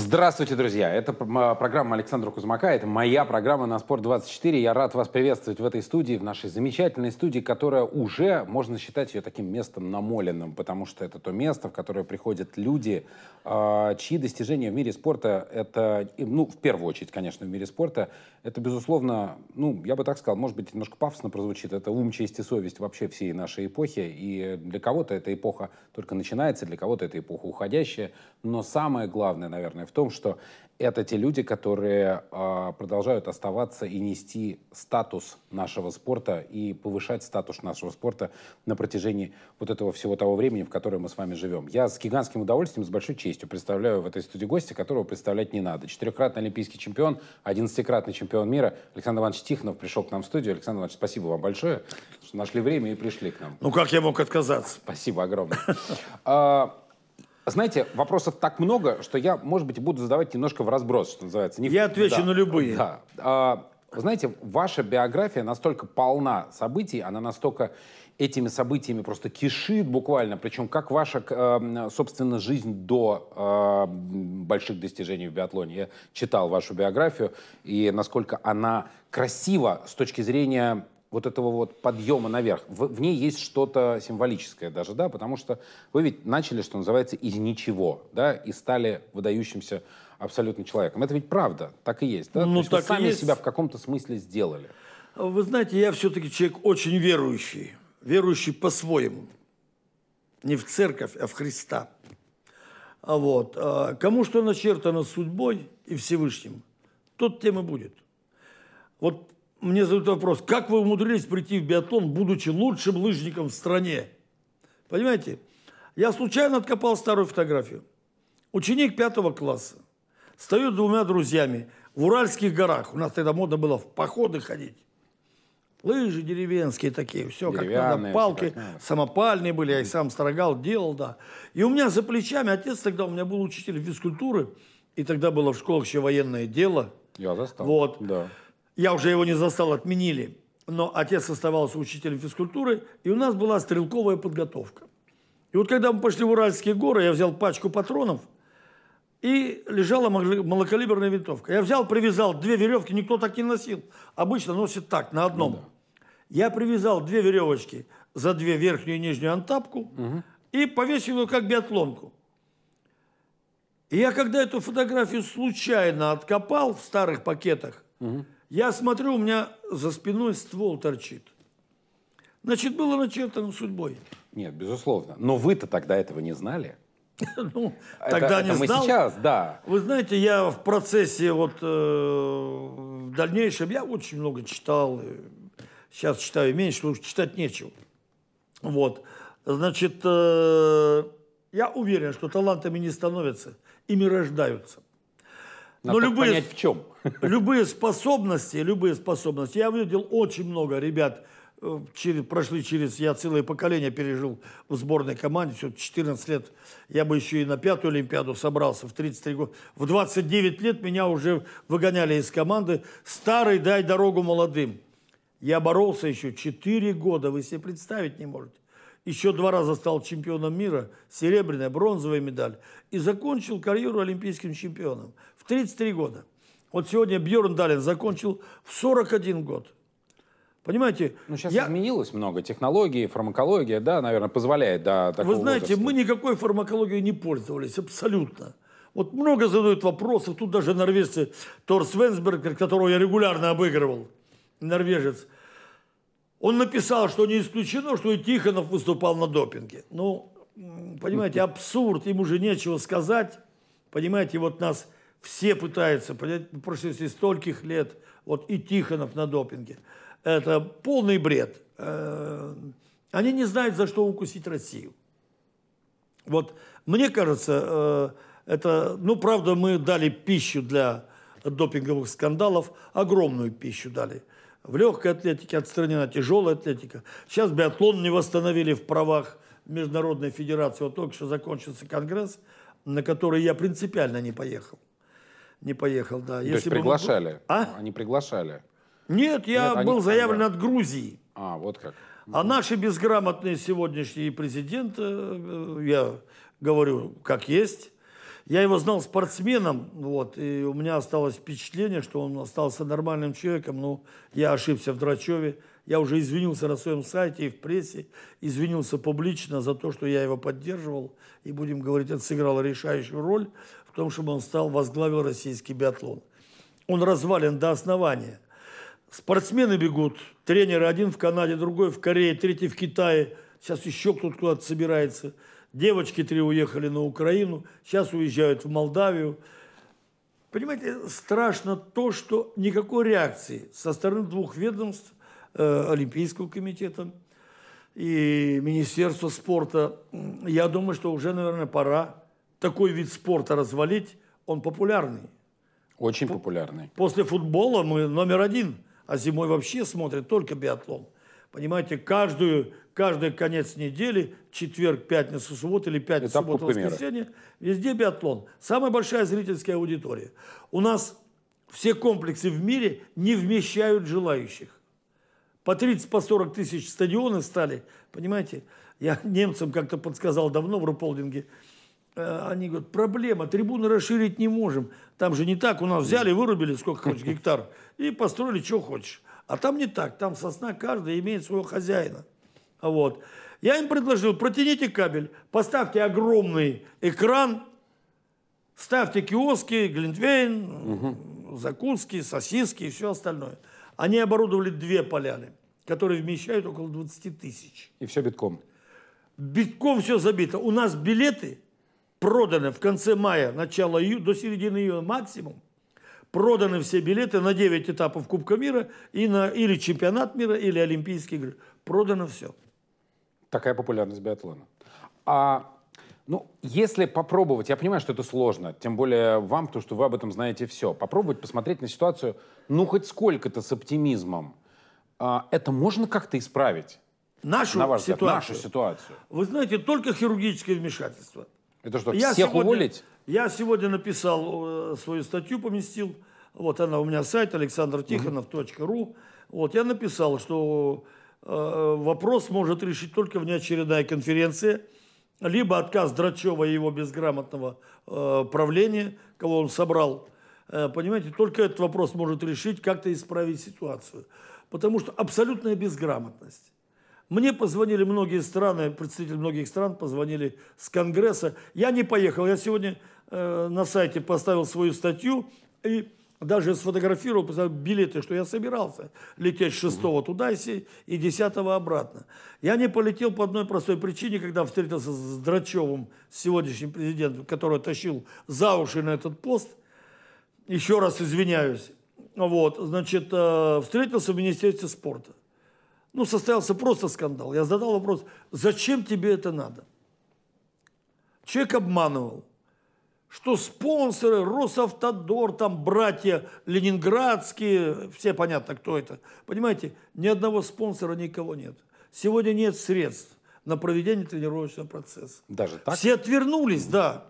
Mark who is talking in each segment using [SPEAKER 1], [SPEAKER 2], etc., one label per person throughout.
[SPEAKER 1] Здравствуйте, друзья! Это программа Александра Кузмака, это моя программа на Спорт24. Я рад вас приветствовать в этой студии, в нашей замечательной студии, которая уже, можно считать ее таким местом намоленным, потому что это то место, в которое приходят люди, а, чьи достижения в мире спорта, это, ну, в первую очередь, конечно, в мире спорта, это, безусловно, ну, я бы так сказал, может быть, немножко пафосно прозвучит, это ум, честь и совесть вообще всей нашей эпохи, и для кого-то эта эпоха только начинается, для кого-то эта эпоха уходящая, но самое главное, наверное, в том, что это те люди, которые э, продолжают оставаться и нести статус нашего спорта и повышать статус нашего спорта на протяжении вот этого всего того времени, в котором мы с вами живем. Я с гигантским удовольствием, с большой честью представляю в этой студии гостя, которого представлять не надо. Четырехкратный олимпийский чемпион, одиннадцатикратный чемпион мира Александр Иванович Тихонов пришел к нам в студию. Александр Иванович, спасибо вам большое, что нашли время и пришли к нам. Ну как я мог отказаться? Спасибо огромное. А, знаете, вопросов так много, что я, может быть, буду задавать немножко в разброс, что называется. Не... Я отвечу да, на любые. Да. А, знаете, ваша биография настолько полна событий, она настолько этими событиями просто кишит буквально, причем как ваша, э, собственно, жизнь до э, больших достижений в биатлоне. Я читал вашу биографию, и насколько она красива с точки зрения вот этого вот подъема наверх, в, в ней есть что-то символическое даже, да, потому что вы ведь начали, что называется, из ничего, да, и стали выдающимся абсолютно человеком. Это ведь правда,
[SPEAKER 2] так и есть, да? Ну, То так вы сами есть. себя в каком-то смысле сделали. Вы знаете, я все-таки человек очень верующий, верующий по-своему. Не в церковь, а в Христа. А вот. А, кому что начертано судьбой и Всевышним, тот тем и будет. Вот мне задают вопрос, как вы умудрились прийти в биатлон, будучи лучшим лыжником в стране? Понимаете, я случайно откопал старую фотографию. Ученик пятого класса. Стою с двумя друзьями в Уральских горах. У нас тогда модно было в походы ходить. Лыжи деревенские такие, все как надо, палки, как самопальные были, я их сам строгал, делал, да. И у меня за плечами, отец тогда у меня был учитель физкультуры, и тогда было в школах еще военное дело. Я застал. Вот. Да. Я уже его не застал, отменили. Но отец оставался учителем физкультуры, и у нас была стрелковая подготовка. И вот когда мы пошли в Уральские горы, я взял пачку патронов, и лежала малокалиберная винтовка. Я взял, привязал две веревки, никто так не носил. Обычно носит так, на одном. Ну, да. Я привязал две веревочки за две верхнюю и нижнюю антапку угу. и повесил ее как биатлонку. И я когда эту фотографию случайно откопал в старых пакетах, угу. Я смотрю, у меня за спиной ствол торчит. Значит, было начертано судьбой.
[SPEAKER 1] Нет, безусловно. Но вы-то тогда этого не знали.
[SPEAKER 2] Ну, это, тогда это не мы сейчас, да. Вы знаете, я в процессе вот э, в дальнейшем, я очень много читал, э, сейчас читаю меньше, потому что читать нечего. Вот. Значит, э, я уверен, что талантами не становятся, ими рождаются. Надо Но любые, понять в чем. Любые способности, любые способности. Я видел очень много ребят, э, через, прошли через, я целое поколение пережил в сборной команде, все 14 лет, я бы еще и на пятую Олимпиаду собрался в 33 года. В 29 лет меня уже выгоняли из команды. Старый, дай дорогу молодым. Я боролся еще 4 года, вы себе представить не можете. Еще два раза стал чемпионом мира, серебряная, бронзовая медаль. И закончил карьеру олимпийским чемпионом. 33 года. Вот сегодня Бьорн Далин закончил в 41 год. Понимаете?
[SPEAKER 1] Ну, сейчас я... изменилось много. Технологии, фармакология, да, наверное, позволяет, да, такого Вы знаете, возраста.
[SPEAKER 2] мы никакой фармакологией не пользовались, абсолютно. Вот много задают вопросов. Тут даже норвежцы Тор Свенсберг, которого я регулярно обыгрывал, норвежец, он написал, что не исключено, что и Тихонов выступал на допинге. Ну, понимаете, абсурд, ему же нечего сказать. Понимаете, вот нас все пытаются, понять, ну, прошли стольких лет, вот и Тихонов на допинге. Это полный бред. Э, они не знают, за что укусить Россию. Вот, мне кажется, э, это, ну, правда, мы дали пищу для допинговых скандалов, огромную пищу дали. В легкой атлетике отстранена тяжелая атлетика. Сейчас биатлон не восстановили в правах Международной Федерации. Вот только что закончился конгресс, на который я принципиально не поехал не поехал, да. То Если есть приглашали? Бы...
[SPEAKER 1] А? Они приглашали?
[SPEAKER 2] Нет, я Нет, был они... заявлен от Грузии. А, вот как. А наши безграмотные сегодняшние президенты, э, я говорю, как есть. Я его знал спортсменом, вот, и у меня осталось впечатление, что он остался нормальным человеком, но ну, я ошибся в Драчеве. Я уже извинился на своем сайте и в прессе, извинился публично за то, что я его поддерживал, и, будем говорить, это сыграло решающую роль том, чтобы он стал, возглавил российский биатлон. Он развален до основания. Спортсмены бегут, тренер один в Канаде, другой в Корее, третий в Китае. Сейчас еще кто-то куда-то собирается. Девочки три уехали на Украину, сейчас уезжают в Молдавию. Понимаете, страшно то, что никакой реакции со стороны двух ведомств, э, Олимпийского комитета и Министерства спорта, я думаю, что уже, наверное, пора такой вид спорта развалить, он популярный. Очень популярный. После футбола мы номер один, а зимой вообще смотрят только биатлон. Понимаете, каждую, каждый конец недели, четверг, пятница, суббота или пятница, Этап суббота, воскресенье, везде биатлон. Самая большая зрительская аудитория. У нас все комплексы в мире не вмещают желающих. По 30-40 по 40 тысяч стадионы стали, понимаете. Я немцам как-то подсказал давно в Руполдинге, Э, они говорят, проблема, трибуны расширить не можем. Там же не так, у нас взяли, вырубили сколько хочешь гектар и построили, что хочешь. А там не так, там сосна каждая имеет своего хозяина. Вот. Я им предложил, протяните кабель, поставьте огромный экран, ставьте киоски, глинтвейн, угу. закуски, сосиски и все остальное. Они оборудовали две поляны, которые вмещают около 20 тысяч. И все битком? Битком все забито. У нас билеты проданы в конце мая, начало ию, до середины июня максимум, проданы все билеты на 9 этапов Кубка мира и на или чемпионат мира, или Олимпийские игры. Продано все.
[SPEAKER 1] Такая популярность биатлона. А ну, если попробовать, я понимаю, что это сложно, тем более вам, потому что вы об этом знаете все, попробовать посмотреть на ситуацию, ну, хоть сколько-то с оптимизмом, а, это можно
[SPEAKER 2] как-то исправить? Нашу, на ваш ситуацию. Взгляд, нашу ситуацию. Вы знаете, только хирургическое вмешательство. Это что, я всех сегодня, уволить? Я сегодня написал э, свою статью, поместил. Вот она у меня сайт alexandertikhonov.ru. Вот я написал, что э, вопрос может решить только внеочередная конференция, либо отказ Драчева и его безграмотного э, правления, кого он собрал. Э, понимаете, только этот вопрос может решить, как-то исправить ситуацию. Потому что абсолютная безграмотность мне позвонили многие страны, представители многих стран позвонили с Конгресса. Я не поехал. Я сегодня э, на сайте поставил свою статью и даже сфотографировал билеты, что я собирался лететь 6 туда и, и 10 обратно. Я не полетел по одной простой причине, когда встретился с Драчевым, сегодняшним президентом, который тащил за уши на этот пост. Еще раз извиняюсь. Вот, значит, э, встретился в Министерстве спорта ну, состоялся просто скандал. Я задал вопрос, зачем тебе это надо? Человек обманывал, что спонсоры, Росавтодор, там братья ленинградские, все понятно, кто это. Понимаете, ни одного спонсора никого нет. Сегодня нет средств на проведение тренировочного процесса. Даже так? Все отвернулись, да.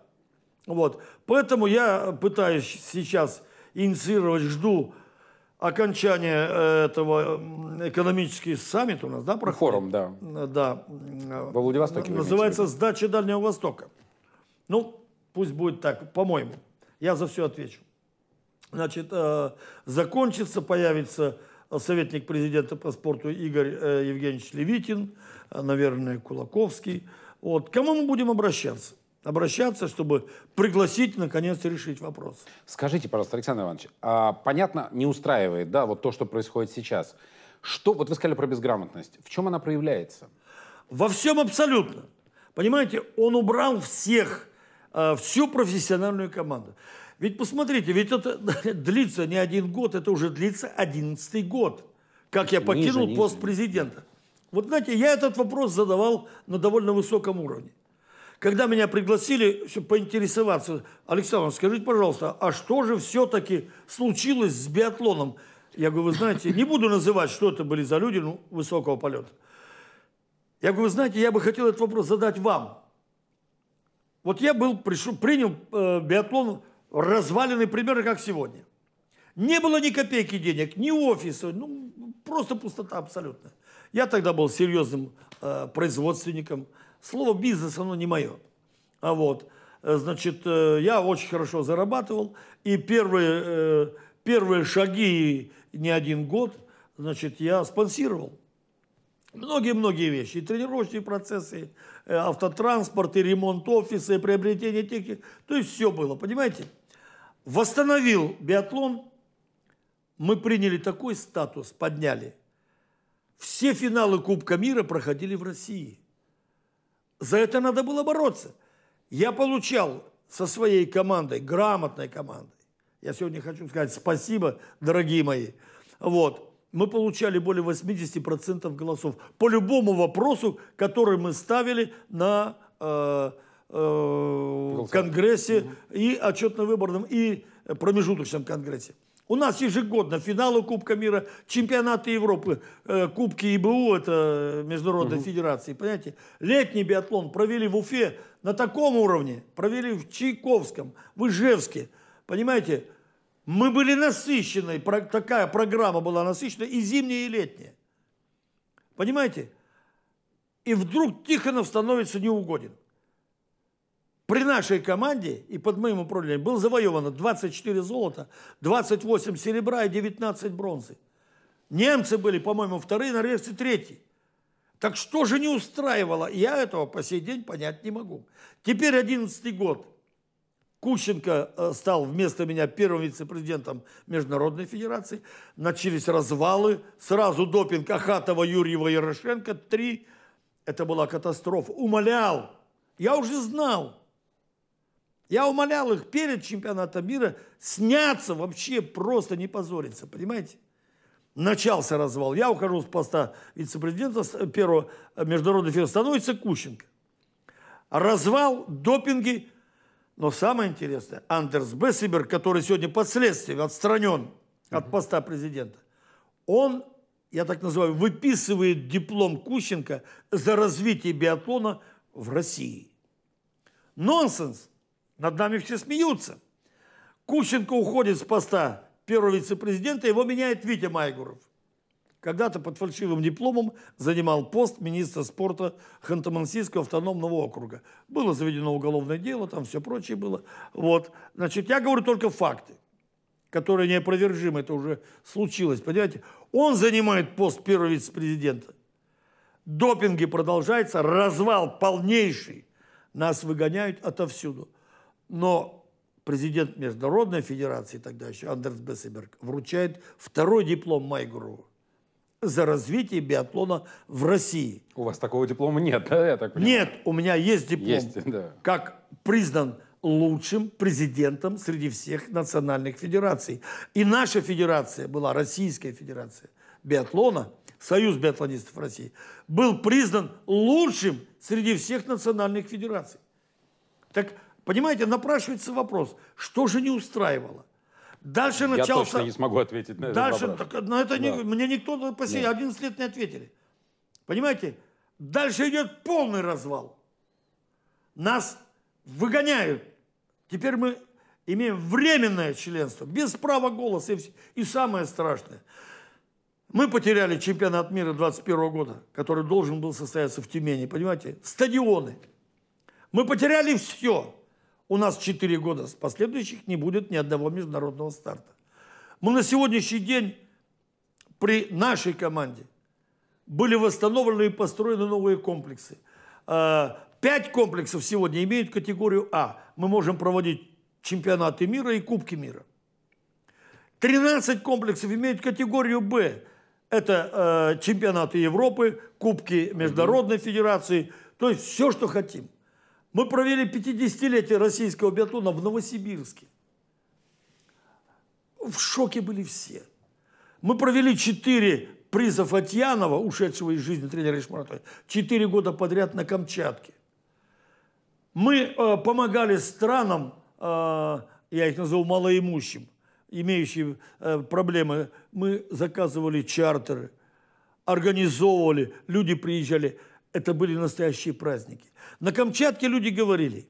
[SPEAKER 2] Вот. Поэтому я пытаюсь сейчас инициировать, жду окончание э, этого экономический саммит у нас, да, проходит? Форум, да. Э, да. Во Владивостоке. Называется «Сдача Дальнего Востока». Ну, пусть будет так, по-моему. Я за все отвечу. Значит, э, закончится, появится советник президента по спорту Игорь Евгеньевич Левитин, наверное, Кулаковский. Вот. К кому мы будем обращаться? обращаться, чтобы пригласить, наконец, решить вопрос. Скажите, пожалуйста, Александр
[SPEAKER 1] Иванович, а, понятно, не устраивает, да, вот то, что происходит сейчас. Что, вот вы сказали про
[SPEAKER 2] безграмотность, в чем она проявляется? Во всем абсолютно. Понимаете, он убрал всех, э, всю профессиональную команду. Ведь посмотрите, ведь это длится не один год, это уже длится одиннадцатый год, как я покинул ниже, пост президента. Вот знаете, я этот вопрос задавал на довольно высоком уровне. Когда меня пригласили, чтобы поинтересоваться, Александр, а скажите, пожалуйста, а что же все-таки случилось с биатлоном? Я говорю, вы знаете, не буду называть, что это были за люди ну, высокого полета. Я говорю, вы знаете, я бы хотел этот вопрос задать вам. Вот я был, пришел, принял э, биатлон разваленный примерно как сегодня. Не было ни копейки денег, ни офиса, ну, просто пустота абсолютная. Я тогда был серьезным э, производственником, Слово «бизнес» оно не мое. А вот, э, значит, э, я очень хорошо зарабатывал, и первые, э, первые шаги не один год, значит, я спонсировал многие-многие вещи. И тренировочные процессы, и автотранспорт, и ремонт офиса, и приобретение техники. То есть все было, понимаете? Восстановил биатлон, мы приняли такой статус, подняли. Все финалы Кубка мира проходили в России – за это надо было бороться. Я получал со своей командой, грамотной командой, я сегодня хочу сказать спасибо, дорогие мои, вот, мы получали более 80% голосов по любому вопросу, который мы ставили на э, э, Конгрессе угу. и отчетно-выборном, и промежуточном Конгрессе. У нас ежегодно финалы Кубка мира, чемпионаты Европы, э, Кубки ИБУ, это э, Международная угу. федерация, понимаете? Летний биатлон провели в Уфе на таком уровне, провели в Чайковском, в Ижевске, понимаете? Мы были насыщены, такая программа была насыщена, и зимняя, и летняя. Понимаете? И вдруг Тихонов становится неугоден при нашей команде и под моим управлением было завоевано 24 золота, 28 серебра и 19 бронзы. Немцы были, по-моему, вторые, норвежцы третьи. Так что же не устраивало? Я этого по сей день понять не могу. Теперь 11 год. Кущенко э, стал вместо меня первым вице-президентом Международной Федерации. Начались развалы. Сразу допинг Ахатова, Юрьева, Ярошенко. Три. Это была катастрофа. Умолял. Я уже знал, я умолял их перед чемпионатом мира сняться вообще, просто не позориться, понимаете? Начался развал. Я ухожу с поста вице-президента э, первого э, международного федерации, становится Кущенко. Развал, допинги. Но самое интересное, Андерс Бессибер, который сегодня под следствием отстранен от поста президента, он, я так называю, выписывает диплом Кущенко за развитие биатлона в России. Нонсенс! Над нами все смеются. Кущенко уходит с поста первого вице-президента, его меняет Витя Майгуров. Когда-то под фальшивым дипломом занимал пост министра спорта Ханты-Мансийского автономного округа. Было заведено уголовное дело, там все прочее было. Вот. Значит, я говорю только факты, которые неопровержимы, это уже случилось, понимаете. Он занимает пост первого вице-президента. Допинги продолжаются, развал полнейший. Нас выгоняют отовсюду. Но президент Международной Федерации тогда еще, Андерс Бессеберг, вручает второй диплом Майгуру за развитие биатлона в России. У вас такого диплома нет, да, я так понимаю? Нет, у меня есть диплом. Есть, да. Как признан лучшим президентом среди всех национальных федераций. И наша федерация была, Российская федерация биатлона, Союз биатлонистов России, был признан лучшим среди всех национальных федераций. Так Понимаете, напрашивается вопрос, что же не устраивало? Дальше Я начался... Я точно не смогу
[SPEAKER 1] ответить на этот Дальше, вопрос. Так, на это да. не,
[SPEAKER 2] мне никто по себе 11 лет не ответили. Понимаете? Дальше идет полный развал. Нас выгоняют. Теперь мы имеем временное членство, без права голоса. И, и самое страшное, мы потеряли чемпионат мира 21 года, который должен был состояться в Тюмени, понимаете? Стадионы. Мы потеряли все у нас 4 года с последующих не будет ни одного международного старта. Мы на сегодняшний день при нашей команде были восстановлены и построены новые комплексы. А, пять комплексов сегодня имеют категорию А. Мы можем проводить чемпионаты мира и Кубки мира. 13 комплексов имеют категорию Б. Это э, чемпионаты Европы, Кубки Международной Федерации. То есть все, что хотим. Мы провели 50-летие российского биатлона в Новосибирске. В шоке были все. Мы провели 4 приза Фатьянова, ушедшего из жизни тренера Ишмаратова, 4 года подряд на Камчатке. Мы э, помогали странам, э, я их назову малоимущим, имеющим э, проблемы. Мы заказывали чартеры, организовывали, люди приезжали – это были настоящие праздники. На Камчатке люди говорили,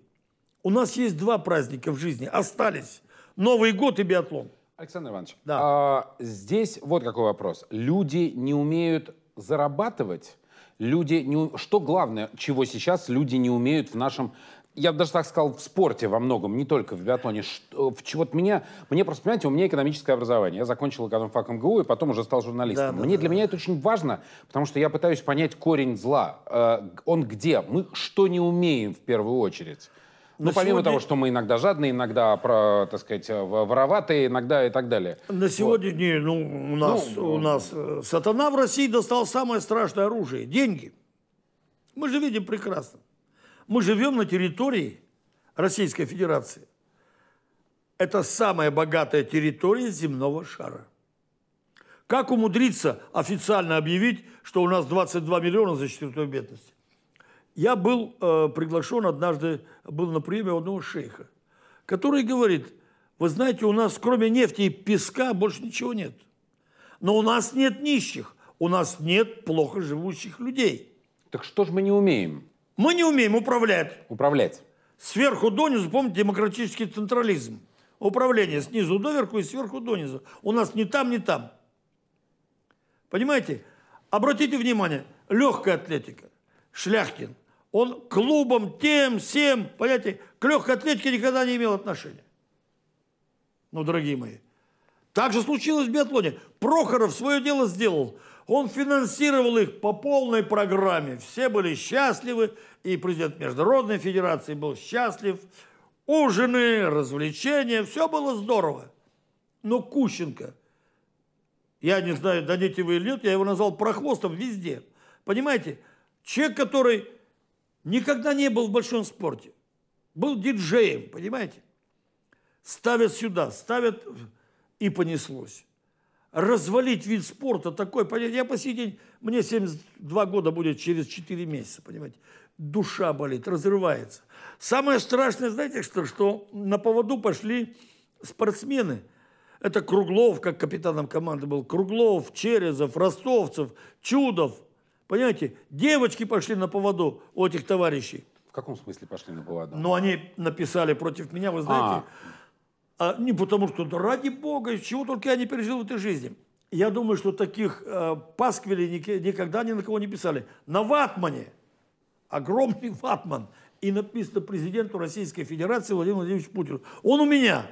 [SPEAKER 2] у нас есть два праздника в жизни, остались Новый год и биатлон.
[SPEAKER 1] Александр Иванович, да. а, здесь вот какой вопрос. Люди не умеют зарабатывать, люди не, что главное, чего сейчас люди не умеют в нашем я бы даже так сказал, в спорте во многом, не только в биатлоне. Что, в, вот меня, мне просто, понимаете, у меня экономическое образование. Я закончил экономфак МГУ и потом уже стал журналистом. Да, мне, да, для да. меня это очень важно, потому что я пытаюсь понять корень зла. Э, он где? Мы что не умеем в первую очередь? Ну, помимо сегодня... того, что мы иногда жадные, иногда, про, так сказать, э, вороватые, иногда и так далее.
[SPEAKER 2] На сегодня вот. день, ну, у нас, ну, у нас э, сатана в России достал самое страшное оружие – деньги. Мы же видим прекрасно. Мы живем на территории Российской Федерации. Это самая богатая территория земного шара. Как умудриться официально объявить, что у нас 22 миллиона за четвертой бедности? Я был э, приглашен однажды, был на приеме одного шейха, который говорит, вы знаете, у нас кроме нефти и песка больше ничего нет. Но у нас нет нищих, у нас нет плохо живущих людей. Так что же мы не умеем? Мы не умеем управлять. Управлять. Сверху донизу, помните, демократический централизм. Управление снизу доверху и сверху донизу. У нас не там, не там. Понимаете? Обратите внимание, легкая атлетика. Шляхтин. Он клубом, тем, всем, понимаете, к легкой атлетике никогда не имел отношения. Ну, дорогие мои. Так же случилось в биатлоне. Прохоров свое дело сделал. Он финансировал их по полной программе. Все были счастливы, и президент Международной Федерации был счастлив. Ужины, развлечения, все было здорово. Но Кущенко, я не знаю, дадите вы или нет, я его назвал прохвостом везде. Понимаете, человек, который никогда не был в большом спорте, был диджеем, понимаете? Ставят сюда, ставят, и понеслось развалить вид спорта такой, понимаете? я по сей день, мне 72 года будет через 4 месяца, понимаете, душа болит, разрывается. Самое страшное, знаете что, что на поводу пошли спортсмены, это Круглов, как капитаном команды был, Круглов, Черезов, Ростовцев, Чудов, понимаете, девочки пошли на поводу у этих товарищей. В каком смысле пошли на поводу? Ну, они написали против меня, вы а. знаете, а а не потому что, да ради Бога, из чего только я не пережил в этой жизни. Я думаю, что таких э, пасквилей никогда ни на кого не писали. На ватмане, огромный ватман, и написано президенту Российской Федерации Владимиру Владимировичу Путину. Он у меня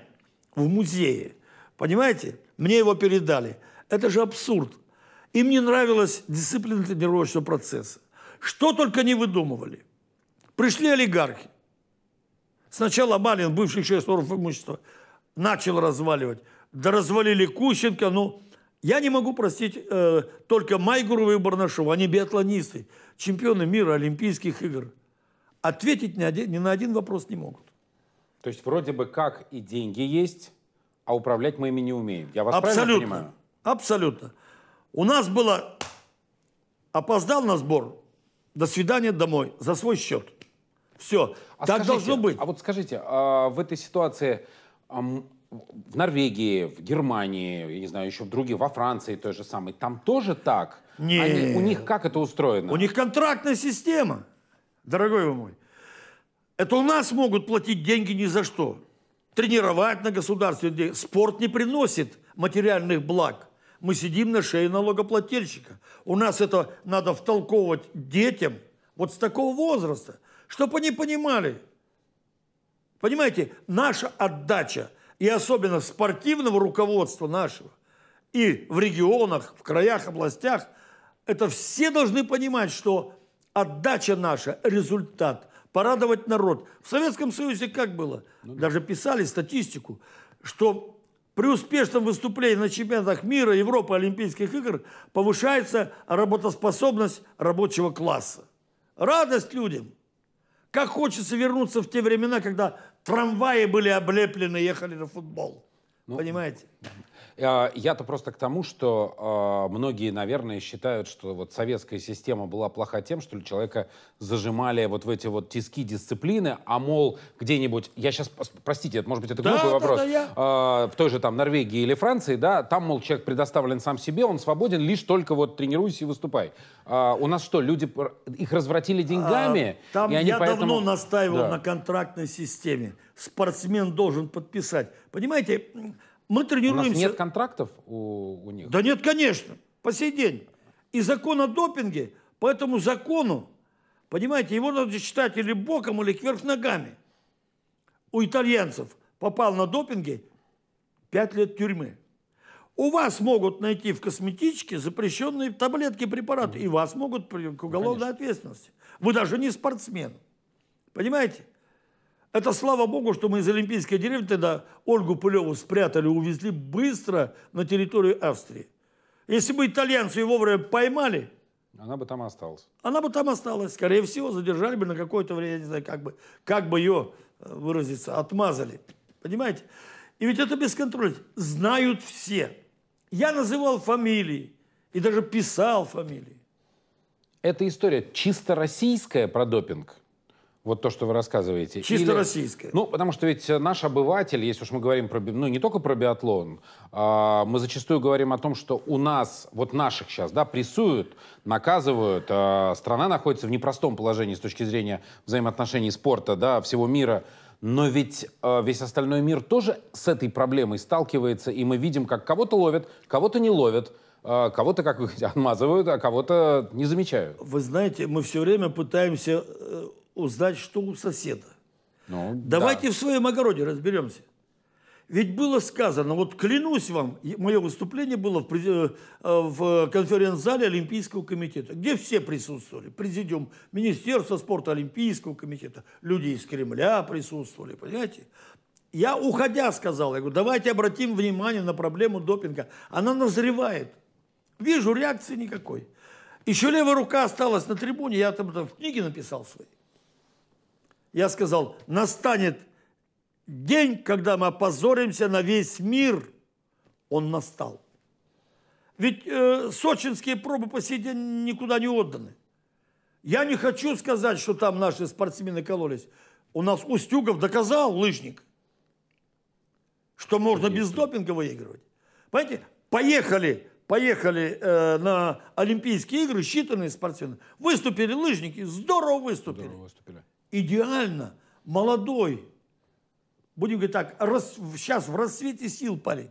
[SPEAKER 2] в музее, понимаете? Мне его передали. Это же абсурд. Им не нравилась дисциплина тренировочного процесса. Что только не выдумывали. Пришли олигархи. Сначала Малин, бывший шеф имущества, начал разваливать. Да развалили Кущенко, ну, я не могу простить э, только Майгурова и Барнашова, они биатлонисты, чемпионы мира, Олимпийских игр. Ответить ни, один, ни на один вопрос не могут.
[SPEAKER 1] То есть вроде бы как и деньги есть, а управлять мы ими не умеем. Я
[SPEAKER 2] вас абсолютно, правильно понимаю? Абсолютно. У нас было... Опоздал на сбор, до свидания домой, за свой счет. Все. А так скажите, должно быть.
[SPEAKER 1] А вот скажите, а в этой ситуации а в Норвегии, в Германии, я не знаю, еще в других, во Франции той же самой, там тоже так? Не. Они, у них как это
[SPEAKER 2] устроено? У них контрактная система, дорогой мой. Это у нас могут платить деньги ни за что. Тренировать на государственные. деньги. Спорт не приносит материальных благ. Мы сидим на шее налогоплательщика. У нас это надо втолковывать детям вот с такого возраста, чтобы они понимали – Понимаете, наша отдача, и особенно спортивного руководства нашего, и в регионах, в краях, областях, это все должны понимать, что отдача наша, результат, порадовать народ. В Советском Союзе как было? Ну Даже писали статистику, что при успешном выступлении на чемпионатах мира, Европы, Олимпийских игр повышается работоспособность рабочего класса. Радость людям. Как хочется вернуться в те времена, когда Трамваи были облеплены, ехали на футбол. Ну, Понимаете?
[SPEAKER 1] Э, я-то просто к тому, что э, многие, наверное, считают, что вот советская система была плоха тем, что человека зажимали вот в эти вот тиски дисциплины, а мол, где-нибудь, я сейчас, простите, это, может быть, это да, глупый да, вопрос, да, я... э, в той же там Норвегии или Франции, да, там, мол, человек предоставлен сам себе, он свободен, лишь только вот тренируйся и выступай. Э, у нас
[SPEAKER 2] что, люди их развратили деньгами? А, там и они я поэтому... давно настаивал да. на контрактной системе спортсмен должен подписать. Понимаете, мы тренируемся... У нас нет контрактов
[SPEAKER 1] у, у
[SPEAKER 2] них? Да нет, конечно, по сей день. И закон о допинге, по этому закону, понимаете, его надо считать или боком, или кверх ногами. У итальянцев попал на допинге 5 лет тюрьмы. У вас могут найти в косметичке запрещенные таблетки, препараты, mm. и вас могут к ну, уголовной Конечно. ответственности. Вы даже не спортсмен. Понимаете? Это слава богу, что мы из Олимпийской деревни тогда Ольгу Пулеву спрятали, увезли быстро на территорию Австрии. Если бы итальянцы его вовремя поймали, она бы там осталась. Она бы там осталась. Скорее всего, задержали бы на какое-то время, я не знаю, как бы, как бы ее э, выразиться, отмазали. Понимаете? И ведь это без контроля. Знают все. Я называл фамилии и даже писал фамилии.
[SPEAKER 1] Эта история чисто российская про допинг? Вот то, что вы рассказываете. Чисто Или, российское. Ну, потому что ведь наш обыватель, если уж мы говорим про, ну, не только про биатлон, а, мы зачастую говорим о том, что у нас, вот наших сейчас, да, прессуют, наказывают, а, страна находится в непростом положении с точки зрения взаимоотношений спорта, да, всего мира. Но ведь э, весь остальной мир тоже с этой проблемой сталкивается, и мы видим, как кого-то ловят, кого-то не ловят, а кого-то, как вы отмазывают, а кого-то не замечают.
[SPEAKER 2] Вы знаете, мы все время пытаемся э, узнать, что у соседа. Ну, Давайте да. в своем огороде разберемся. Ведь было сказано, вот клянусь вам, мое выступление было в, э, в конференц-зале Олимпийского комитета, где все присутствовали. Президиум Министерства спорта Олимпийского комитета, люди из Кремля присутствовали, понимаете? Я, уходя, сказал, я говорю, давайте обратим внимание на проблему допинга. Она назревает. Вижу, реакции никакой. Еще левая рука осталась на трибуне, я там в книге написал своей я сказал, настанет день, когда мы опозоримся на весь мир. Он настал. Ведь э, сочинские пробы по сей день никуда не отданы. Я не хочу сказать, что там наши спортсмены кололись. У нас Устюгов доказал, лыжник, что можно Конечно. без допинга выигрывать. Понимаете, поехали, поехали э, на Олимпийские игры считанные спортсмены. Выступили лыжники, здорово выступили. Здорово выступили идеально, молодой, будем говорить так, рас, сейчас в рассвете сил парень.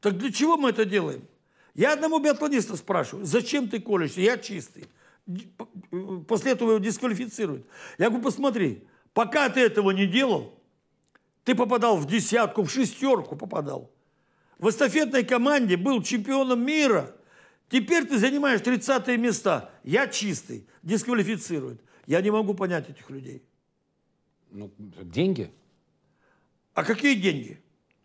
[SPEAKER 2] Так для чего мы это делаем? Я одному биатлониста спрашиваю, зачем ты колешься? Я чистый. Э, после этого его дисквалифицируют. Я говорю, посмотри, пока ты этого не делал, ты попадал в десятку, в шестерку попадал. В эстафетной команде был чемпионом мира. Теперь ты занимаешь 30 места. Я чистый. Дисквалифицирует. Я не могу понять этих людей. Ну, деньги? А какие деньги?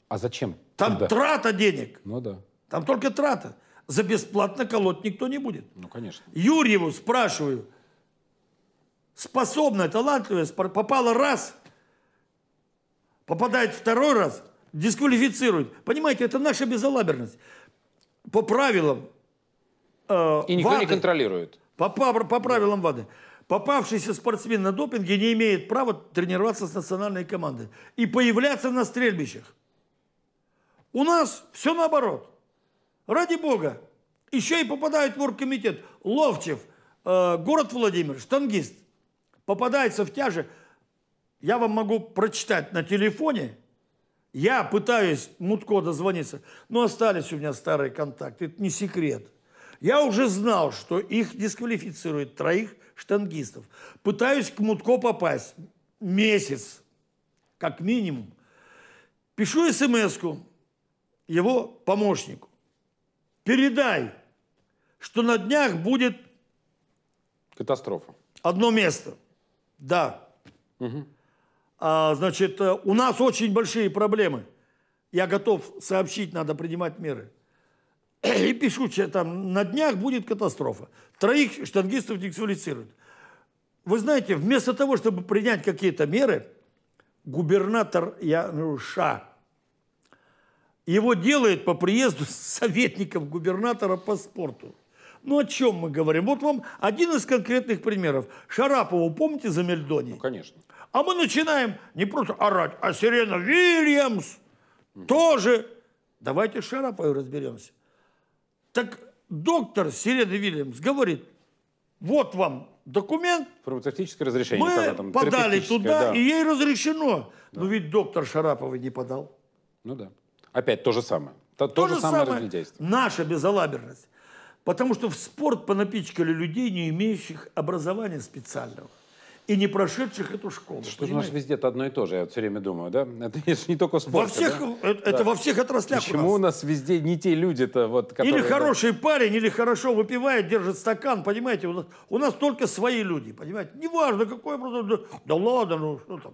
[SPEAKER 2] А зачем? Там Куда? трата денег. Ну да. Там только трата. За бесплатно колоть никто не будет. Ну, конечно. Юрьеву спрашиваю. Способная, талантливая, попала раз, попадает второй раз, дисквалифицирует. Понимаете, это наша безалаберность. По правилам э, И никто ВАДы, не
[SPEAKER 1] контролирует.
[SPEAKER 2] По, по, по правилам ВАДы. Попавшийся спортсмен на допинге не имеет права тренироваться с национальной командой и появляться на стрельбищах. У нас все наоборот. Ради бога. Еще и попадает в оргкомитет. Ловчев, э, город Владимир, штангист. Попадается в тяже. Я вам могу прочитать на телефоне. Я пытаюсь Мутко дозвониться. Но остались у меня старые контакты. Это не секрет. Я уже знал, что их дисквалифицируют троих штангистов. Пытаюсь к Мутко попасть. Месяц, как минимум. Пишу смс его помощнику. Передай, что на днях будет... Катастрофа. Одно место. Да. Угу. А, значит, э, у нас очень большие проблемы. Я готов сообщить, надо принимать меры. и пишут, что там на днях будет катастрофа. Троих штангистов дисквалифицируют. Вы знаете, вместо того, чтобы принять какие-то меры, губернатор Януша его делает по приезду советником губернатора по спорту. Ну о чем мы говорим? Вот вам один из конкретных примеров. Шарапову, помните, за Мельдони? Ну, конечно. А мы начинаем не просто орать, а Сирена Вильямс mm -hmm. тоже. Давайте с Шараповой разберемся. Так доктор Сирена Вильямс говорит, вот вам документ. Фармацевтическое разрешение. Мы там, подали туда, да. и ей разрешено. Да. Но ведь доктор Шарапова не подал. Ну да.
[SPEAKER 1] Опять то же самое. То,
[SPEAKER 2] то, же, же самое, самое наша безалаберность. Потому что в спорт понапичкали людей, не имеющих образования специального и не прошедших эту школу. Что понимаете? у нас везде-то
[SPEAKER 1] одно и то же, я вот все время думаю, да? Это же не только спорт. Во всех, да? Э, это, да. во всех отраслях Почему у нас? у нас везде не те люди-то, вот, которые... Или хороший
[SPEAKER 2] да... парень, или хорошо выпивает, держит стакан, понимаете? У нас, у нас только свои люди, понимаете? Неважно, какой образование. Да ладно, ну что там,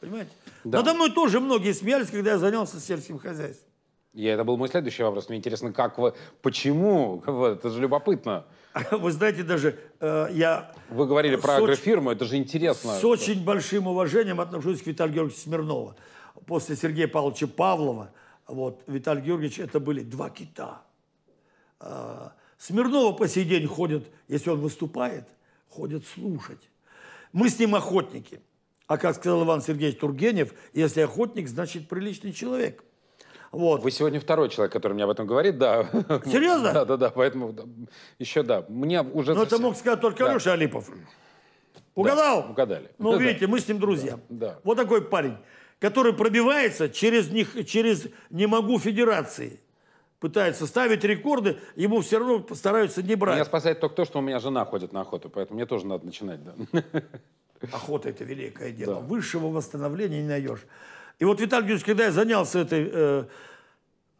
[SPEAKER 2] понимаете? Да. Надо мной тоже многие смеялись, когда я занялся сельским хозяйством.
[SPEAKER 1] И это был мой следующий вопрос. Мне интересно, как вы, почему? Это же любопытно.
[SPEAKER 2] Вы знаете, даже э, я... Вы говорили про Соч... агрофирму,
[SPEAKER 1] это же интересно. С очень
[SPEAKER 2] большим уважением отношусь к Виталию Георгиевичу Смирнову. После Сергея Павловича Павлова, вот, Виталий Георгиевич, это были два кита. Э, Смирнова по сей день ходит, если он выступает, ходит слушать. Мы с ним охотники. А как сказал Иван Сергеевич Тургенев, если охотник, значит приличный человек. Вот. Вы сегодня второй человек,
[SPEAKER 1] который мне об этом говорит, да. Серьезно? Да, да, да, поэтому да, еще да. Мне уже... Но ну, совсем... это
[SPEAKER 2] мог сказать только да. Алеша Алипов. Угадал? Да, угадали. Ну, да, видите, да. мы с ним друзья. Да, да. Вот такой парень, который пробивается через, них, через «не могу» федерации пытается ставить рекорды, ему все равно постараются не брать. Меня
[SPEAKER 1] спасает только то, что у меня жена ходит на охоту, поэтому мне тоже надо начинать, да. Охота – это великое
[SPEAKER 2] дело. Да. Высшего восстановления не найдешь. И вот, Виталий Юрьевич, когда я занялся этой э,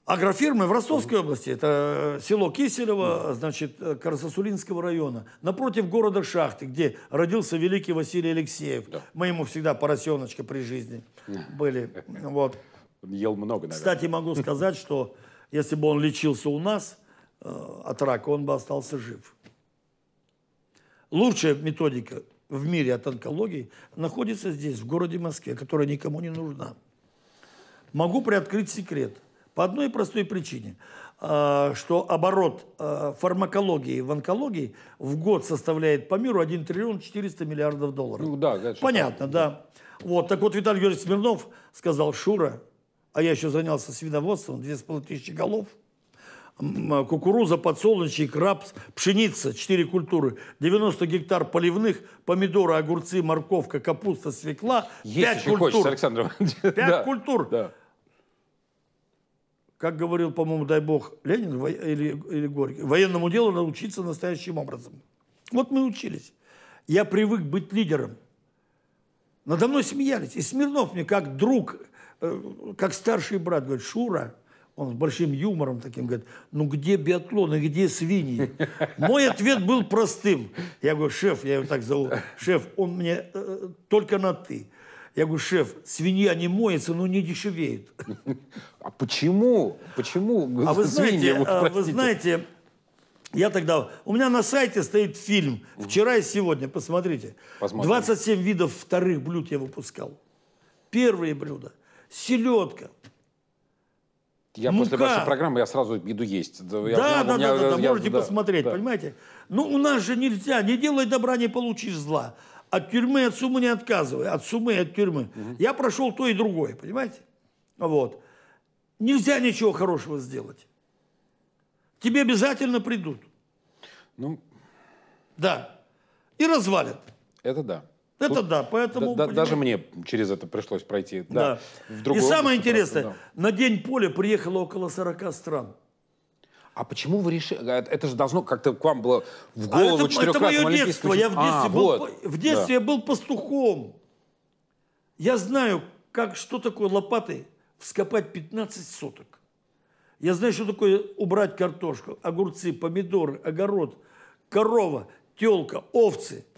[SPEAKER 2] агрофирмой в Ростовской области, это э, село Киселево, значит, э, Красосулинского района, напротив города Шахты, где родился великий Василий Алексеев. Да. Мы ему всегда поросеночка при жизни были. Вот. Ел много, наверное. Кстати, могу сказать, что если бы он лечился у нас э, от рака, он бы остался жив. Лучшая методика в мире от онкологии находится здесь, в городе Москве, которая никому не нужна. Могу приоткрыть секрет. По одной простой причине, а, что оборот а, фармакологии в онкологии в год составляет по миру 1 триллион 400 миллиардов долларов. Ну, да, конечно. Понятно, да. Вот, так вот Виталий Георгиевич Смирнов сказал, Шура, а я еще занялся свиноводством, 2500 голов – а, кукуруза, подсолнечник, рапс, пшеница, 4 культуры, 90 гектар поливных, помидоры, огурцы, морковка, капуста, свекла, Есть 5 культур. Хочется, 5 да, культур. Да. Как говорил, по-моему, дай бог, Ленин или, или Горький, военному делу надо учиться настоящим образом. Вот мы учились. Я привык быть лидером. Надо мной смеялись. И Смирнов мне как друг, э, как старший брат говорит, Шура, он с большим юмором таким говорит, ну где биатлон и где свиньи? Мой ответ был простым. Я говорю, шеф, я его так зову, шеф, он мне э, э только на «ты». Я говорю, шеф, свинья не моется, но не дешевеет. А почему? Почему?
[SPEAKER 1] А вы знаете, а вы, вы
[SPEAKER 2] знаете, я тогда... У меня на сайте стоит фильм «Вчера и сегодня», посмотрите. Посмотрим. 27 видов вторых блюд я выпускал. Первые блюда. Селедка, я Мука. после ну вашей программы
[SPEAKER 1] я сразу еду есть. да, я, да, да, меня, да, да, да, я, можете да,
[SPEAKER 2] посмотреть, да. понимаете? Ну, у нас же нельзя, не делай добра, не получишь зла. От тюрьмы, от суммы не отказывай, от суммы, от тюрьмы. Угу. Я прошел то и другое, понимаете? Вот. Нельзя ничего хорошего сделать. Тебе обязательно придут. Ну, да. И развалят. Это да. Это Тут да, поэтому... Да, даже мне через это пришлось пройти. Да. да. И самое интересное, да. на День поля приехало около 40
[SPEAKER 1] стран. А почему вы решили? Э, это же должно как-то к вам было в а голову а это, это мое детство. Я в а, детстве, а, был, вот. в детстве да.
[SPEAKER 2] я был пастухом. Я знаю, как, что такое лопатой вскопать 15 соток. Я знаю, что такое убрать картошку, огурцы, помидоры, огород, корова, телка, овцы –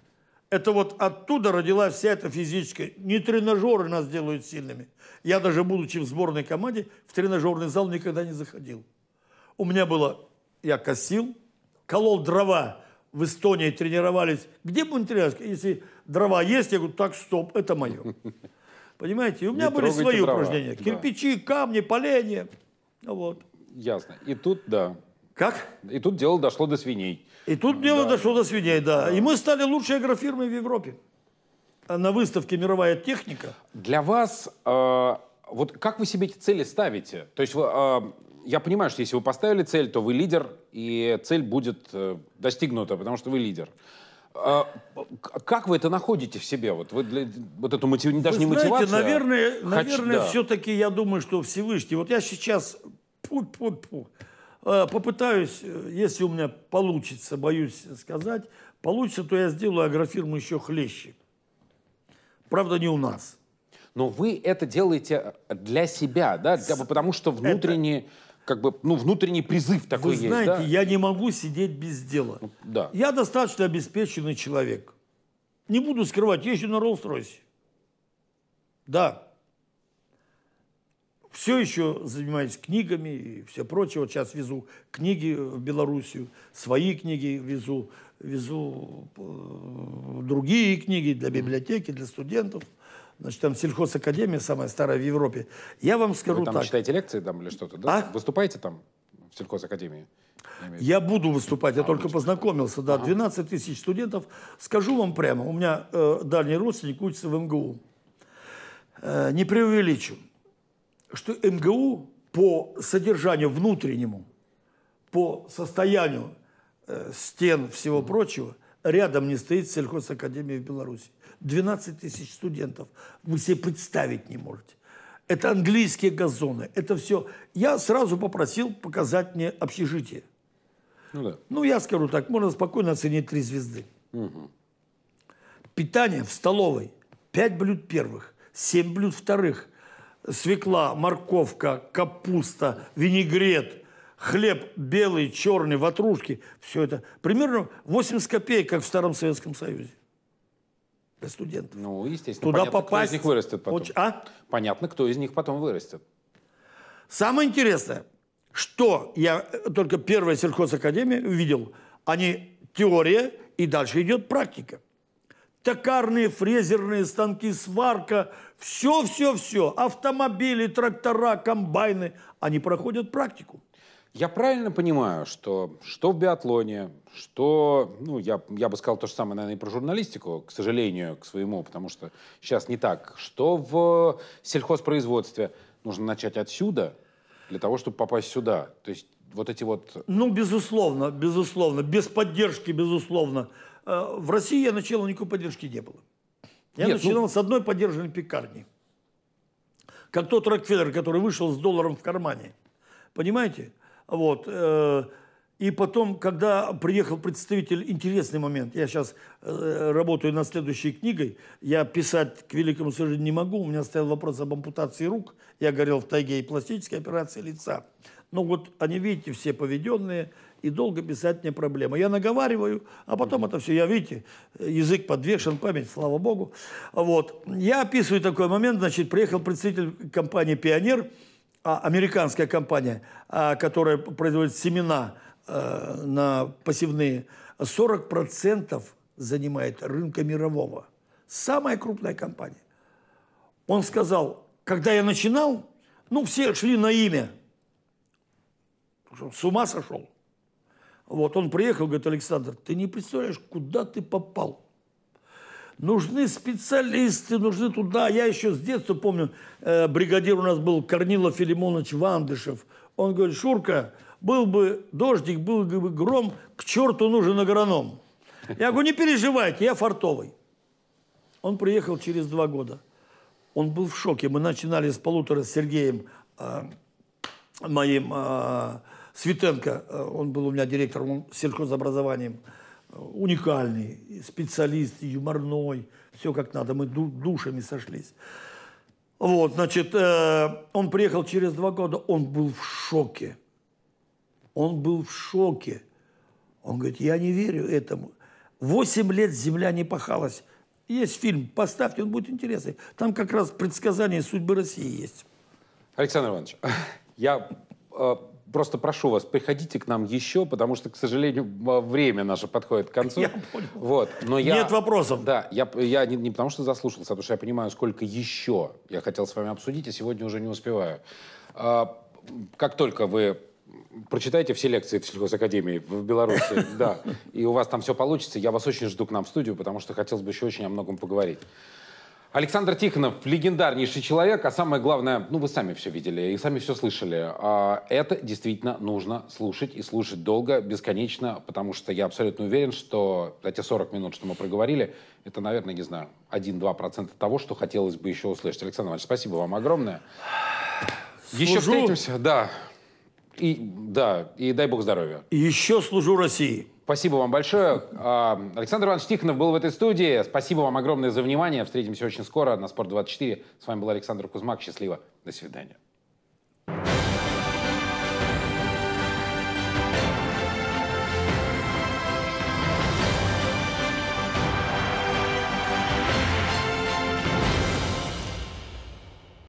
[SPEAKER 2] это вот оттуда родилась вся эта физическая. Не тренажеры нас делают сильными. Я даже, будучи в сборной команде, в тренажерный зал никогда не заходил. У меня было... Я косил, колол дрова. В Эстонии тренировались. Где бунтаряшка? Если дрова есть, я говорю, так, стоп, это мое. Понимаете? у меня не были свои дрова. упражнения. Кирпичи, камни, поленья. Ну вот. Ясно. И тут, да, как? И тут дело дошло до свиней. И тут дело да. дошло до свиней, да. да. И мы стали лучшей агрофирмой в Европе. А на выставке «Мировая техника».
[SPEAKER 1] Для вас, э, вот как вы себе эти цели ставите? То есть вы, э, я понимаю, что если вы поставили цель, то вы лидер, и цель будет э, достигнута, потому что вы лидер. Э, как вы это находите в себе? Вот, вы для, вот эту мотив... вы знаете, не мотивацию. Наверное, а... наверное Хоч...
[SPEAKER 2] все-таки я думаю, что Всевышний. Вот я сейчас пу -пу -пу, Э, попытаюсь, э, если у меня получится, боюсь сказать, получится, то я сделаю агрофирму еще хлеще. Правда, не у нас.
[SPEAKER 1] Но вы это делаете для себя, да? Для, потому что внутренний, это... как бы, ну, внутренний призыв такой есть, Вы знаете, да?
[SPEAKER 2] я не могу сидеть без дела. Ну, да. Я достаточно обеспеченный человек. Не буду скрывать, езжу на Роллс-Ройсе. Да все еще занимаюсь книгами и все прочее. Вот сейчас везу книги в Белоруссию, свои книги везу, везу э, другие книги для библиотеки, для студентов. Значит, там сельхозакадемия, самая старая в Европе. Я вам скажу так. Вы там так.
[SPEAKER 1] читаете лекции там или что-то,
[SPEAKER 2] да? А? Выступаете там в сельхозакадемии? Я буду выступать, я а, только будете. познакомился, да, 12 тысяч студентов. Скажу вам прямо, у меня э, дальний родственник учится в МГУ. Э, не преувеличу что МГУ по содержанию внутреннему, по состоянию э, стен всего прочего, рядом не стоит сельхозакадемия в Беларуси. 12 тысяч студентов. Вы себе представить не можете. Это английские газоны, это все. Я сразу попросил показать мне общежитие. Ну, да. ну я скажу так, можно спокойно оценить три звезды. Угу. Питание в столовой. Пять блюд первых, семь блюд вторых – свекла, морковка, капуста, винегрет, хлеб белый, черный, ватрушки. Все это примерно 80 копеек, как в Старом Советском Союзе
[SPEAKER 1] для студентов. Ну, естественно. Туда понятно, попасть. Кто из них вырастет потом.
[SPEAKER 2] А? Понятно, кто из них потом вырастет. Самое интересное, что я э, только первая сельхозакадемия увидел, они теория, и дальше идет практика токарные, фрезерные станки, сварка, все-все-все, автомобили, трактора, комбайны, они проходят практику.
[SPEAKER 1] Я правильно понимаю, что что в биатлоне, что, ну, я, я бы сказал то же самое, наверное, и про журналистику, к сожалению, к своему, потому что сейчас не так, что в сельхозпроизводстве нужно начать отсюда для того, чтобы попасть сюда. То есть вот эти вот...
[SPEAKER 2] Ну, безусловно, безусловно, без поддержки, безусловно. Э, в России я начал, никакой поддержки не было. Я Нет, ну начинал ну... с одной поддержанной пекарни. Как тот Рокфеллер, который вышел с долларом в кармане. Понимаете? Вот. Э, и потом, когда приехал представитель, интересный момент, я сейчас э, работаю над следующей книгой, я писать, к великому сожалению, не могу, у меня стоял вопрос об ампутации рук, я горел в тайге и пластической операции лица. Но вот они, видите, все поведенные, и долго писать мне проблема. Я наговариваю, а потом это все, я, видите, язык подвешен, память, слава богу. Вот. Я описываю такой момент, значит, приехал представитель компании «Пионер», а, американская компания, а, которая производит семена э, на посевные, 40% занимает рынка мирового. Самая крупная компания. Он сказал, когда я начинал, ну, все шли на имя. С ума сошел. Вот он приехал, говорит, Александр, ты не представляешь, куда ты попал. Нужны специалисты, нужны туда. Я еще с детства помню, э, бригадир у нас был Корнилов Филимонович Вандышев. Он говорит, Шурка, был бы дождик, был бы гром, к черту нужен агроном. Я говорю, не переживайте, я фартовый. Он приехал через два года. Он был в шоке. Мы начинали с полутора с Сергеем, э, моим э, Светенко, э, он был у меня директором, он сельхозобразованием, э, уникальный специалист, юморной, все как надо, мы душами сошлись. Вот, значит, э, он приехал через два года, он был в шоке. Он был в шоке. Он говорит, я не верю этому. Восемь лет земля не пахалась. Есть фильм, поставьте, он будет интересный. Там как раз предсказание судьбы России есть.
[SPEAKER 1] Александр Иванович, я э, просто прошу вас, приходите к нам еще, потому что, к сожалению, время наше подходит к концу. Я понял. Вот, но я, Нет вопросов. Да, я, я не, не потому что заслушался, а потому что я понимаю, сколько еще я хотел с вами обсудить, и сегодня уже не успеваю. А, как только вы прочитайте все лекции в сельхозакадемии в Беларуси, да, и у вас там все получится, я вас очень жду к нам в студию, потому что хотелось бы еще очень о многом поговорить. Александр Тихонов, легендарнейший человек, а самое главное, ну вы сами все видели и сами все слышали. А, это действительно нужно слушать и слушать долго, бесконечно, потому что я абсолютно уверен, что эти те 40 минут, что мы проговорили, это, наверное, не знаю, 1-2% того, что хотелось бы еще услышать. Александр Иванович, спасибо вам огромное. Служу. Еще встретимся, да. И, да, и дай бог здоровья. еще служу России. Спасибо вам большое. А, Александр Иванович Тихонов был в этой студии. Спасибо вам огромное за внимание. Встретимся очень скоро на Спорт 24. С вами был Александр Кузмак. Счастливо. До свидания.